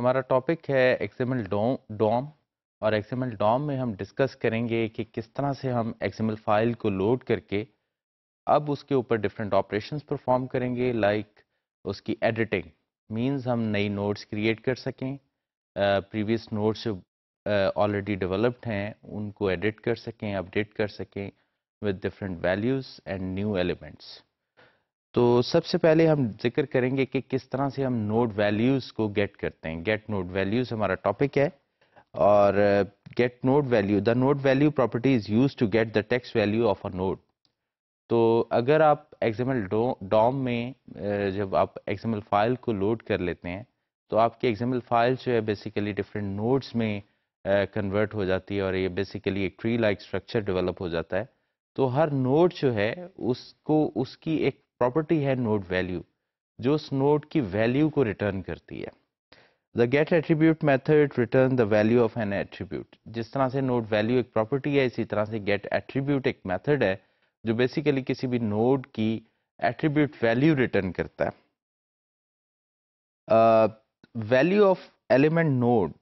हमारा टॉपिक है एक्सएमएल डोम डोम और एक्सएमएल डोम में हम डिस्कस करेंगे कि किस तरह से हम एक्सएमएल फाइल को लोड करके अब उसके ऊपर डिफरेंट ऑपरेशंस परफॉर्म करेंगे लाइक like उसकी एडिटिंग मींस हम नई नोट्स क्रिएट कर सकें प्रीवियस नोट्स ऑलरेडी डेवलप्ड हैं उनको एडिट कर सकें अपडेट कर सकें with different values and new elements तो सबसे पहले हम जिक्र करेंगे कि किस तरह से हम नोड वैल्यूज़ को गेट करते हैं गेट नोड वैल्यूज़ हमारा टॉपिक है और get node value the node value property is use to get the text value of a node तो अगर आप एग्जाम्पल डॉम में uh, जब आप एग्जाम्पल फाइल को लोड कर लेते हैं तो आपकी एग्जाम्पल फाइल जो है बेसिकली डिफरेंट नोड्स में कन्वर्ट uh, हो जाती है और ये बेसिकली एक ट्री लाइक स्ट्रक्चर डेवलप हो जाता है तो हर नोड जो है उसको उसकी एक प्रॉपर्टी है नोड वैल्यू जो उस नोड की वैल्यू को रिटर्न करती है the get attribute method return the value of an attribute जिस तरह से नोड वैल्यू एक प्रॉपर्टी है इसी तरह से गेट एट्रीब्यूट एक मैथड है जो बेसिकली किसी भी नोड की एट्रीब्यूट वैल्यू रिटर्न करता है वैल्यू ऑफ एलिमेंट नोड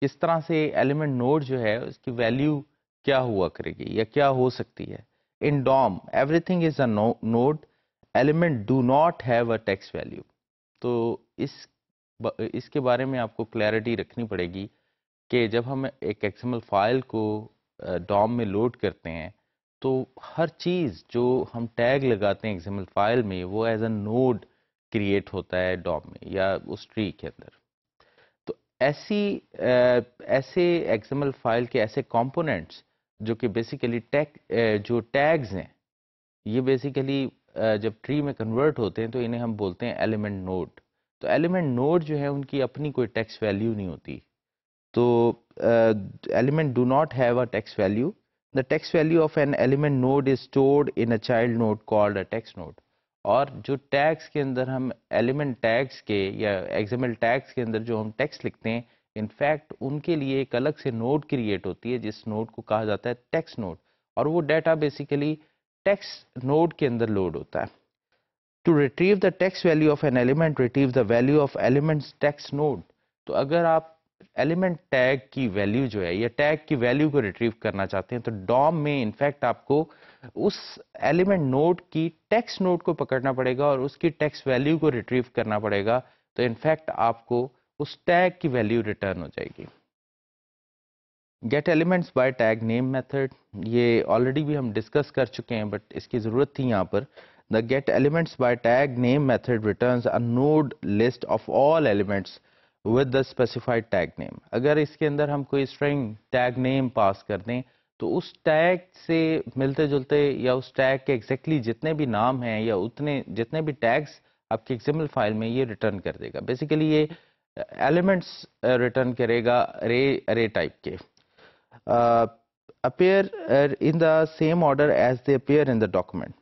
किस तरह से एलिमेंट नोड जो है उसकी वैल्यू क्या हुआ करेगी या क्या हो सकती है in DOM everything is a node element do not have a text value तो इस इसके बारे में आपको क्लैरिटी रखनी पड़ेगी कि जब हम एक एक्सएमएल फाइल को डॉम में लोड करते हैं तो हर चीज़ जो हम टैग लगाते हैं एक्सएमएल फाइल में वो एज अ नोड क्रिएट होता है डॉम में या उस ट्री के अंदर तो ऐसी ऐसे एक्सएमएल फाइल के ऐसे कंपोनेंट्स जो कि बेसिकली टैग जो टैग्स हैं ये बेसिकली जब ट्री में कन्वर्ट होते हैं तो इन्हें हम बोलते हैं एलिमेंट नोड तो एलिमेंट नोड जो है उनकी अपनी कोई टैक्स वैल्यू नहीं होती तो element do not have a text value the text value of an element node is stored in a child node called a text node और जो टैक्स के अंदर हम एलिमेंट टैक्स के या एग्जामल टैक्स के अंदर जो हम टैक्स लिखते हैं इनफैक्ट उनके लिए एक अलग से नोड क्रिएट होती है जिस नोड को कहा जाता है टैक्स नोड और वो डाटा बेसिकली टेक्स्ट नोड के अंदर लोड होता है to retrieve the text value of an element retrieve the value of element text node तो अगर आप एलिमेंट टैग की वैल्यू जो है या टैग की वैल्यू को रिट्रीव करना चाहते हैं तो डॉम में इनफैक्ट आपको उस एलिमेंट नोड की टेक्स्ट नोड को पकड़ना पड़ेगा और उसकी टेक्स्ट वैल्यू को रिट्रीव करना पड़ेगा तो इनफैक्ट आपको उस टैग की वैल्यू रिटर्न हो जाएगी get elements by tag name method ये ऑलरेडी भी हम डिस्कस कर चुके हैं बट इसकी ज़रूरत थी यहाँ पर the get elements by tag name method returns a node list of all elements with the specified tag name अगर इसके अंदर हम कोई स्ट्रिंग टैग नेम पास कर दें तो उस टैग से मिलते जुलते या उस टैग के एग्जैक्टली exactly जितने भी नाम हैं या उतने जितने भी टैग्स आपके एग्जाम्पल फाइल में ये रिटर्न कर देगा बेसिकली ये एलिमेंट्स रिटर्न करेगा रे अरे टाइप के appear in the same order as they appear in the document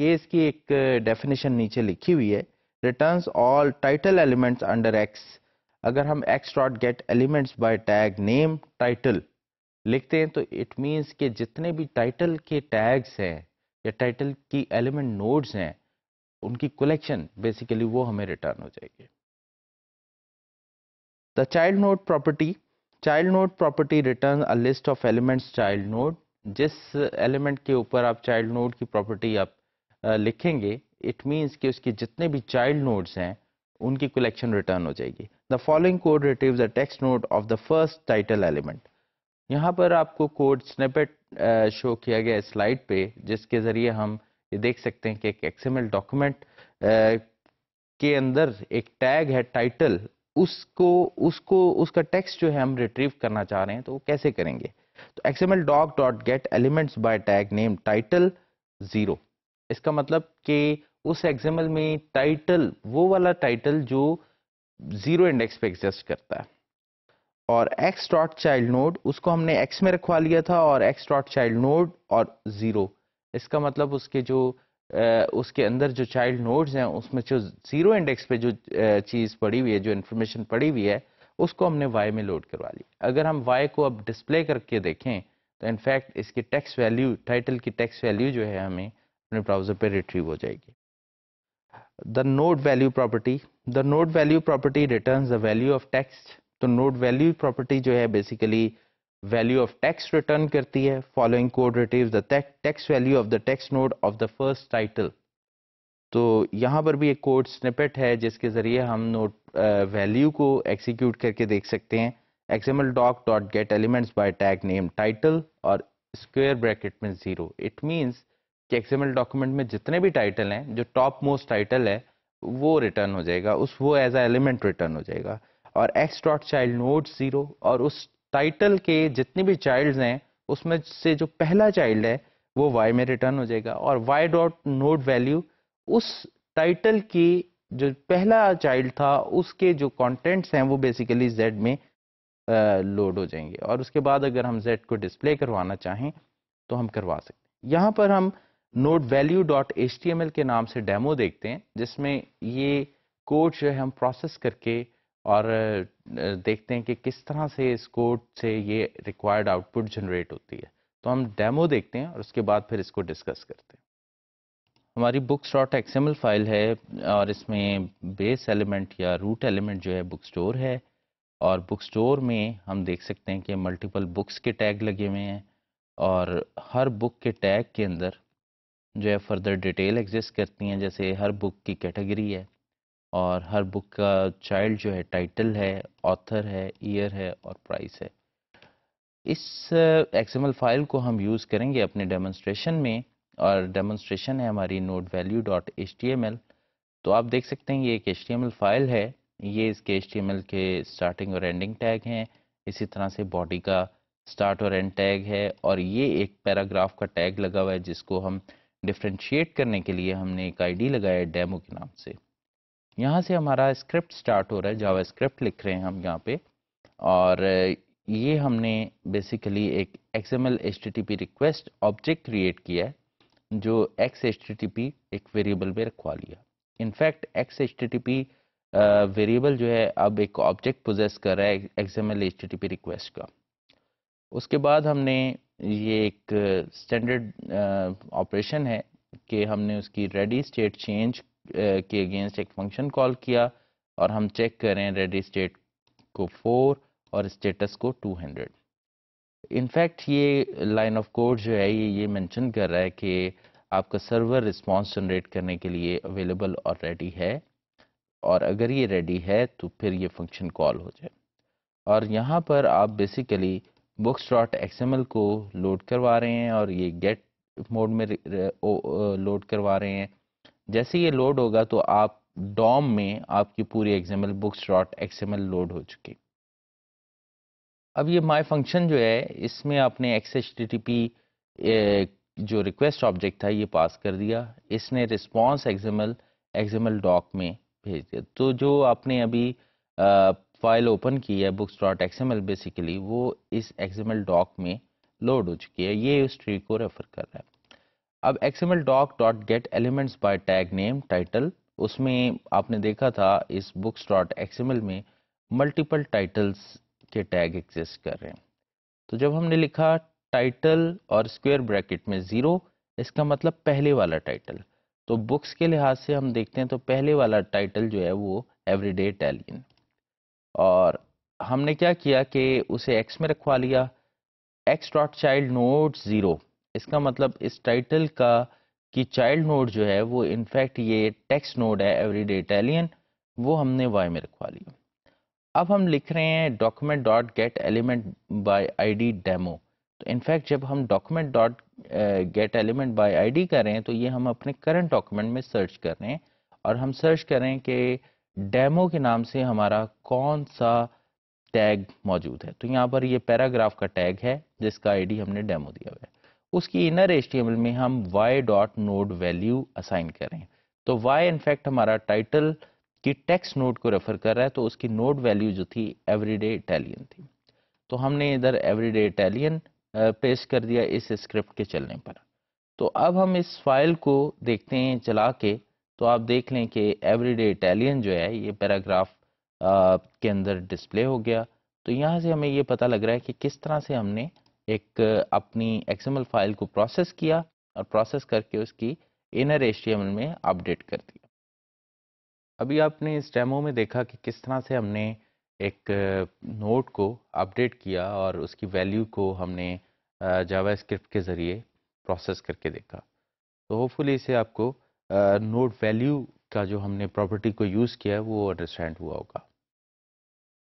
ये इसकी एक डेफिनेशन uh, नीचे लिखी हुई है returns all title elements under x अगर हम x dot get elements by tag name title लिखते हैं तो इट मींस के जितने भी टाइटल के टैग्स हैं या टाइटल की एलिमेंट नोड्स हैं उनकी कलेक्शन बेसिकली वो हमें रिटर्न हो जाएगी the child node property child node property return a list of elements child node जिस एलिमेंट के ऊपर आप चाइल्ड नोड की प्रॉपर्टी आप लिखेंगे इट मीन्स कि उसके जितने भी चाइल्ड नोड्स हैं उनकी कलेक्शन रिटर्न हो जाएगी the following code retrieve the text node of the first title element यहाँ पर आपको कोड स्नेपेट शो किया गया स्लाइड पे जिसके ज़रिए हम ये देख सकते हैं कि एक एक्सएमएल डॉक्यूमेंट के अंदर एक टैग है टाइटल उसको उसको उसका टेक्स्ट जो है हम रिट्रीव करना चाह रहे हैं तो वो कैसे करेंगे तो XML doc dot get elements by tag name title zero इसका मतलब कि उस एक्सएमएल में टाइटल वो वाला टाइटल जो ज़ीरो इंडेक्स पे एग्जिस्ट करता है और एक्स डॉट चाइल्ड नोड उसको हमने एक्स में रखवा लिया था और एक्स डॉट चाइल्ड नोड और ज़ीरो इसका मतलब उसके जो उसके अंदर जो चाइल्ड नोड्स हैं उसमें जो ज़ीरो इंडेक्स पे जो चीज़ पड़ी हुई है जो इन्फॉर्मेशन पड़ी हुई है उसको हमने वाई में लोड करवा ली अगर हम वाई को अब डिस्प्ले करके देखें तो इनफैक्ट इसकी टैक्स वैल्यू टाइटल की टैक्स वैल्यू जो है हमें अपने ब्राउज़र पर रिट्रीव हो जाएगी the node value property the node value property return the value of text तो नोड वैल्यू प्रॉपर्टी जो है basically value of text return करती है following code retrieve the text value of the text node of the first title तो यहाँ पर भी एक कोड स्निपेट है जिसके ज़रिए हम नोट वैल्यू uh, को एक्सिक्यूट करके देख सकते हैं XML doc dot get elements by tag name title और स्क्वेयर ब्रैकेट में ज़ीरो इट मीन्स कि एक्सएमएल डॉक्यूमेंट में जितने भी टाइटल हैं जो टॉप मोस्ट टाइटल है वो रिटर्न हो जाएगा उस वो एज अ एलिमेंट रिटर्न हो जाएगा और x dot child node zero और उस टाइटल के जितने भी चाइल्ड्स हैं उसमें से जो पहला चाइल्ड है वो वाई में रिटर्न हो जाएगा और वाई डॉट नोड वैल्यू उस टाइटल की जो पहला चाइल्ड था उसके जो कंटेंट्स हैं वो बेसिकली जेड में लोड हो जाएंगे और उसके बाद अगर हम जेड को डिस्प्ले करवाना चाहें तो हम करवा सकते हैं यहाँ पर हम नोड वैल्यू डॉट एच के नाम से डेमो देखते हैं जिसमें ये कोड जो है हम प्रोसेस करके और देखते हैं कि किस तरह से इस कोड से ये रिक्वायर्ड आउटपुट जनरेट होती है तो हम डेमो देखते हैं और उसके बाद फिर इसको डिस्कस करते हैं हमारी बुक्स डॉट एक्सएमएल फाइल है और इसमें बेस एलिमेंट या रूट एलिमेंट जो है बुक स्टोर है और बुक स्टोर में हम देख सकते हैं कि मल्टीपल बुक्स के टैग लगे हुए हैं और हर बुक के टैग के अंदर जो है फर्दर डिटेल एग्जिस्ट करती हैं जैसे हर बुक की कैटेगरी है और हर बुक का चाइल्ड जो है टाइटल है ऑथर है ईयर है और प्राइस है इस एक्सएमएल फाइल को हम यूज़ करेंगे अपने डेमोन्स्ट्रेशन में और डेमोन्स्ट्रेशन है हमारी नोट वैल्यू डॉट एच तो आप देख सकते हैं ये एक एच फाइल है ये इसके एच के स्टार्टिंग और एंडिंग टैग हैं इसी तरह से बॉडी का स्टार्ट और एंड टैग है और ये एक पैराग्राफ का टैग लगा हुआ है जिसको हम डिफ्रेंशिएट करने के लिए हमने एक आईडी लगाया है डेमो के नाम से यहाँ से हमारा स्क्रिप्ट स्टार्ट हो रहा है जावा स्क्रिप्ट लिख रहे हैं हम यहाँ पे और ये हमने बेसिकली एक X M L H T P request object create किया है जो एक्स एच टी पी एक वेरिएबल में रखवा लिया in fact X H T P variable जो है अब एक ऑब्जेक्ट पोजेस कर रहा है X M L H T P request का उसके बाद हमने ये एक स्टैंडर्ड ऑपरेशन है कि हमने उसकी रेडी स्टेट चेंज के अगेंस्ट एक फंक्शन कॉल किया और हम चेक करें रेडी स्टेट को फोर और स्टेटस को टू हंड्रेड इनफैक्ट ये लाइन ऑफ कोड जो है ये ये मैंशन कर रहा है कि आपका सर्वर रिस्पॉन्स जनरेट करने के लिए अवेलेबल और रेडी है और अगर ये रेडी है तो फिर ये फंक्शन कॉल हो जाए और यहाँ पर आप बेसिकली बुक्स डॉट एक्सएमएल को लोड करवा रहे हैं और ये गेट मोड में लोड करवा रहे हैं जैसे ये लोड होगा तो आप डॉम में आपकी पूरी example books dot XML load हो चुकी अब ये माय फंक्शन जो है इसमें आपने X H T T P request object था ये पास कर दिया इसने रिस्पॉन्स एक्सएमएल एक्सएमएल डॉक में भेज दिया तो जो आपने अभी फाइल ओपन की है बुक्स डॉट एक्सएमएल बेसिकली वो इस एक्सएमएल डॉक में लोड हो चुकी है ये उस ट्री को रेफर कर रहा है अब xml doc dot get elements by tag name title उसमें आपने देखा था इस books dot xml में मल्टीपल टाइटल्स के टैग exist कर रहे हैं तो जब हमने लिखा टाइटल और स्क्वेयर ब्रैकेट में ज़ीरो इसका मतलब पहले वाला टाइटल तो बुक्स के लिहाज से हम देखते हैं तो पहले वाला टाइटल जो है वो एवरीडे इटालियन और हमने क्या किया कि उसे एक्स में रखवा लिया x dot child node zero इसका मतलब इस टाइटल का कि चाइल्ड नोड जो है वो इनफैक्ट ये टेक्स्ट नोड है एवरीडे इटालियन वो हमने वाई में रखवा लिया अब हम लिख रहे हैं document dot get element by ID demo तो इनफैक्ट जब हम document dot get element by ID कर रहे हैं तो ये हम अपने करंट डॉक्यूमेंट में सर्च कर रहे हैं और हम सर्च कर रहे हैं कि डेमो के नाम से हमारा कौन सा टैग मौजूद है तो यहाँ पर ये पैराग्राफ का टैग है जिसका आईडी हमने डेमो दिया हुआ है उसकी इनर एच में हम y dot node value assign करें तो वाई इनफैक्ट हमारा टाइटल की टेक्स्ट नोड को रेफर कर रहा है तो उसकी नोड वैल्यू जो थी एवरीडे इटालियन थी तो हमने इधर एवरीडे इटालियन पेश कर दिया इस स्क्रिप्ट के चलने पर तो अब हम इस फाइल को देखते हैं चला के तो आप देख लें कि एवरीडे इटालियन जो है ये पैराग्राफ के अंदर डिस्प्ले हो गया तो यहाँ से हमें ये पता लग रहा है कि किस तरह से हमने एक अपनी एक्सएमएल फाइल को प्रोसेस किया और प्रोसेस करके उसकी इनर एच में अपडेट कर दिया अभी आपने इस डेमो में देखा कि किस तरह से हमने एक नोट को अपडेट किया और उसकी वैल्यू को हमने जावा स्क्रिप्ट के ज़रिए प्रोसेस करके देखा तो होपफुली इसे आपको नोट वैल्यू का जो हमने प्रॉपर्टी को यूज़ किया है वो अंडरस्टैंड हुआ होगा